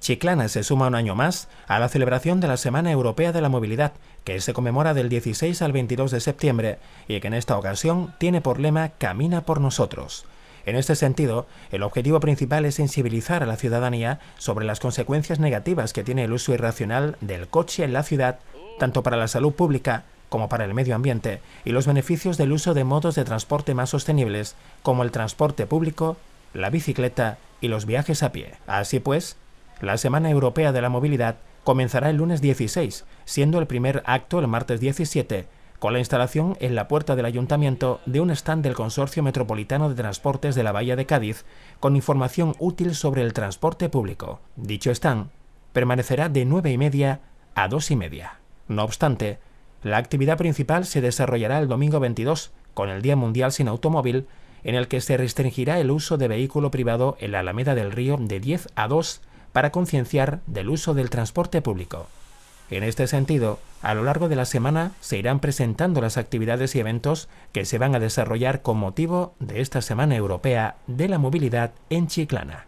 Chiclana se suma un año más a la celebración de la Semana Europea de la Movilidad, que se conmemora del 16 al 22 de septiembre y que en esta ocasión tiene por lema Camina por nosotros. En este sentido, el objetivo principal es sensibilizar a la ciudadanía sobre las consecuencias negativas que tiene el uso irracional del coche en la ciudad, tanto para la salud pública como para el medio ambiente, y los beneficios del uso de modos de transporte más sostenibles, como el transporte público, la bicicleta y los viajes a pie. Así pues, la Semana Europea de la Movilidad comenzará el lunes 16, siendo el primer acto el martes 17, con la instalación en la puerta del ayuntamiento de un stand del Consorcio Metropolitano de Transportes de la Bahía de Cádiz con información útil sobre el transporte público. Dicho stand permanecerá de 9 y media a 2 y media. No obstante, la actividad principal se desarrollará el domingo 22, con el Día Mundial sin Automóvil, en el que se restringirá el uso de vehículo privado en la Alameda del Río de 10 a 2 para concienciar del uso del transporte público. En este sentido, a lo largo de la semana se irán presentando las actividades y eventos que se van a desarrollar con motivo de esta Semana Europea de la Movilidad en Chiclana.